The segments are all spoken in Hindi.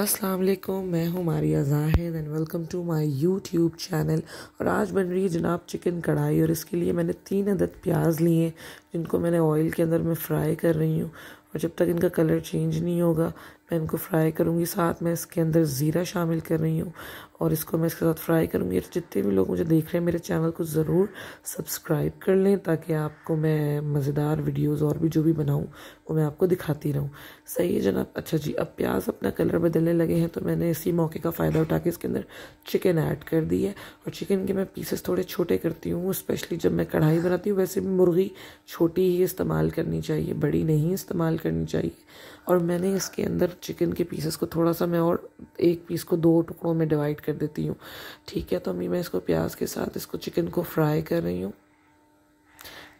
अस्सलाम वालेकुम मैं हूँ Maria Zahid and welcome to my YouTube channel और आज बन रही है जनाब चिकन कढ़ाई और इसके लिए मैंने तीन अदद प्याज लिए जिनको मैंने ऑयल के अंदर मैं फ्राई कर रही हूँ और जब तक इनका कलर चेंज नहीं होगा मैं इनको फ्राई करूँगी साथ में इसके अंदर ज़ीरा शामिल कर रही हूँ और इसको मैं इसके साथ फ्राई करूँगी तो जितने भी लोग मुझे देख रहे हैं मेरे चैनल को ज़रूर सब्सक्राइब कर लें ताकि आपको मैं मज़ेदार वीडियोस और भी जो भी बनाऊँ वो मैं आपको दिखाती रहूँ सही है जनाब अच्छा जी अब प्याज अपना कलर बदलने लगे हैं तो मैंने इसी मौके का फ़ायदा उठा के इसके अंदर चिकन ऐड कर दी है और चिकन के मैं पीसेस थोड़े छोटे करती हूँ स्पेशली जब मैं कढ़ाई बनाती हूँ वैसे भी मुर्गी छोटी ही इस्तेमाल करनी चाहिए बड़ी नहीं इस्तेमाल करनी चाहिए और मैंने इसके अंदर चिकन के पीसेस को थोड़ा सा मैं और एक पीस को दो टुकड़ों में डिवाइड कर देती हूँ ठीक है तो अभी मैं इसको प्याज के साथ इसको चिकन को फ्राई कर रही हूँ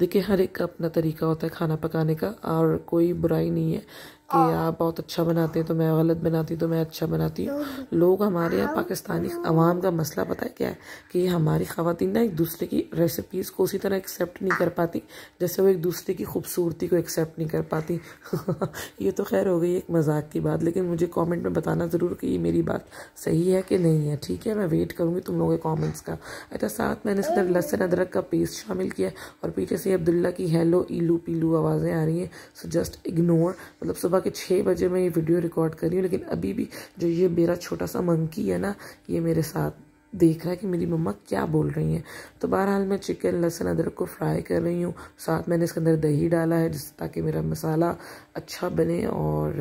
देखिए हर एक का अपना तरीका होता है खाना पकाने का और कोई बुराई नहीं है कि आप बहुत अच्छा बनाते हैं तो मैं गलत बनाती तो मैं अच्छा बनाती हूँ लोग हमारे यहाँ पाकिस्तानी अवाम का मसला पता है क्या है कि हमारी खातन ना एक दूसरे की रेसिपीज़ को उसी तरह एक्सेप्ट नहीं कर पाती जैसे वो एक दूसरे की खूबसूरती को एक्सेप्ट नहीं कर पाती ये तो खैर हो गई एक मजाक की बात लेकिन मुझे कॉमेंट में बताना ज़रूर कि ये मेरी बात सही है कि नहीं है ठीक है मैं वेट करूँगी तुम लोगों के कॉमेंट्स का अच्छा साथ मैंने इसके लहसन अदरक का पेस्ट शामिल किया और पीछे से अब्दुल्ला की हेलो ईलू पीलू आवाज़ें आ रही हैं सो जस्ट इग्नोर मतलब सुबह के छः बजे मैं ये वीडियो रिकॉर्ड कर रही हूँ लेकिन अभी भी जो ये मेरा छोटा सा मंकी है ना ये मेरे साथ देख रहा है कि मेरी मम्मा क्या बोल रही हैं तो बहरहाल मैं चिकन लहसुन अदरक को फ्राई कर रही हूँ साथ मैंने इसके अंदर दही डाला है जिससे ताकि मेरा मसाला अच्छा बने और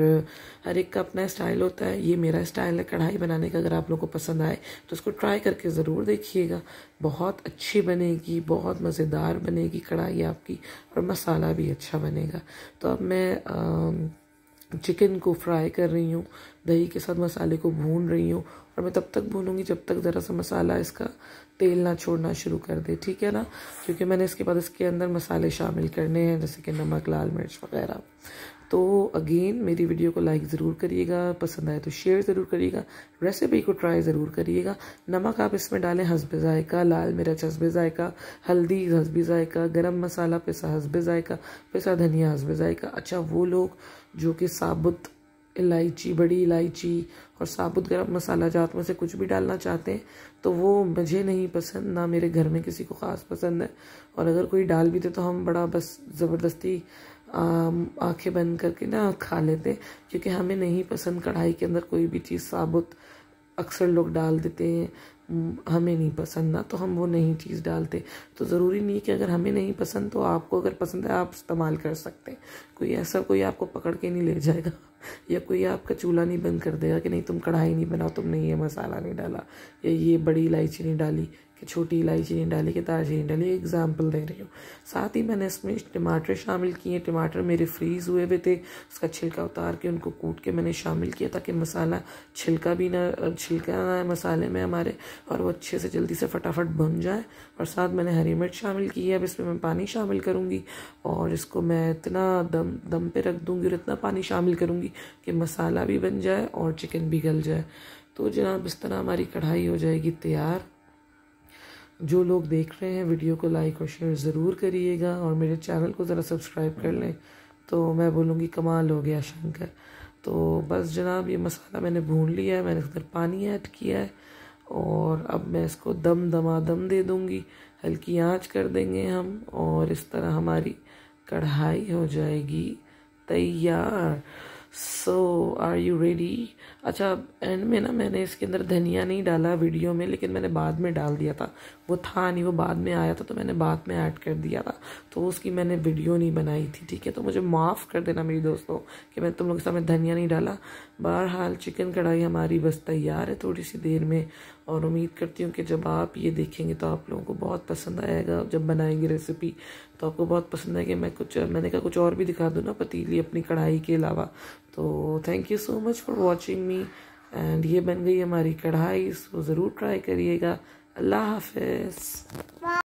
हर एक का अपना स्टाइल होता है ये मेरा स्टाइल है कढ़ाई बनाने का अगर आप लोगों को पसंद आए तो उसको ट्राई करके ज़रूर देखिएगा बहुत अच्छी बनेगी बहुत मज़ेदार बनेगी कढ़ाई आपकी और मसाला भी अच्छा बनेगा तो अब मैं आ, चिकन को फ्राई कर रही हूँ दही के साथ मसाले को भून रही हूँ और मैं तब तक भूनूंगी जब तक ज़रा सा मसाला इसका तेल ना छोड़ना शुरू कर दे ठीक है ना क्योंकि मैंने इसके बाद इसके अंदर मसाले शामिल करने हैं जैसे कि नमक लाल मिर्च वगैरह तो अगेन मेरी वीडियो को लाइक ज़रूर करिएगा पसंद आए तो शेयर ज़रूर करिएगा रेसिपी को ट्राई ज़रूर करिएगा नमक आप इसमें डालें हसब ज़ायका लाल मिर्च हसब ज़ायका हल्दी हसब ज़ायका गरम मसाला पिसा हसब ज़ायका पिसा धनिया हसब ज़ायका अच्छा वो लोग जो कि साबुत इलायची बड़ी इलायची और साबुत गरम मसाला जात में से कुछ भी डालना चाहते हैं तो वो मुझे नहीं पसंद ना मेरे घर में किसी को ख़ास पसंद है और अगर कोई डाल भी दे तो हम बड़ा बस ज़बरदस्ती आंखें बंद करके ना खा लेते क्योंकि हमें नहीं पसंद कढ़ाई के अंदर कोई भी चीज़ साबुत अक्सर लोग डाल देते हैं हमें नहीं पसंद ना तो हम वो नहीं चीज़ डालते तो ज़रूरी नहीं कि अगर हमें नहीं पसंद तो आपको अगर पसंद है आप इस्तेमाल कर सकते हैं कोई ऐसा कोई आपको पकड़ के नहीं ले जाएगा या कोई आपका चूल्हा नहीं बंद कर देगा कि नहीं तुम कढ़ाई नहीं बनाओ तुमने ये मसाला नहीं डाला या ये बड़ी इलायची नहीं डाली कि छोटी इलायची नहीं डाली कि ताजी नहीं डाली एग्जाम्पल दे रही हूँ साथ ही मैंने इसमें टमाटर शामिल किए टमाटर मेरे फ्रीज हुए हुए थे उसका छिलका उतार के उनको कूट के मैंने शामिल किया ताकि मसाला छिलका भी ना छिलका ना है मसाले में हमारे और वो अच्छे से जल्दी से फटाफट बन जाए और साथ मैंने हरी मिर्च शामिल की है अब इसमें मैं पानी शामिल करूँगी और इसको मैं इतना दम दम पर रख दूँगी और इतना पानी शामिल करूँगी कि मसाला भी बन जाए और चिकन भी गल जाए तो जनाब इस तरह हमारी कढ़ाई हो जाएगी तैयार जो लोग देख रहे हैं वीडियो को लाइक और शेयर ज़रूर करिएगा और मेरे चैनल को ज़रा सब्सक्राइब कर लें तो मैं बोलूँगी कमाल हो गया शंकर तो बस जनाब ये मसाला मैंने भून लिया है मैंने इसके पानी ऐड किया है और अब मैं इसको दम दमा दम दे दूँगी हल्की आंच कर देंगे हम और इस तरह हमारी कढ़ाई हो जाएगी तैयार सो आर यू रेडी अच्छा एंड में ना मैंने इसके अंदर धनिया नहीं डाला वीडियो में लेकिन मैंने बाद में डाल दिया था वो था नहीं वो बाद में आया था तो मैंने बाद में ऐड कर दिया था तो उसकी मैंने वीडियो नहीं बनाई थी ठीक है तो मुझे माफ़ कर देना मेरी दोस्तों कि मैं तुम लोग के सामने धनिया नहीं डाला बहरहाल चिकन कढ़ाई हमारी बस तैयार है थोड़ी सी देर में और उम्मीद करती हूँ कि जब आप ये देखेंगे तो आप लोगों को बहुत पसंद आएगा जब बनाएंगे रेसिपी तो आपको बहुत पसंद आएगी मैं कुछ मैंने कहा कुछ और भी दिखा दूँ ना पतीली अपनी कढ़ाई के अलावा तो thank you so much for watching me and ये बन गई हमारी कढ़ाई इसको ज़रूर ट्राई करिएगा अल्लाह हाफ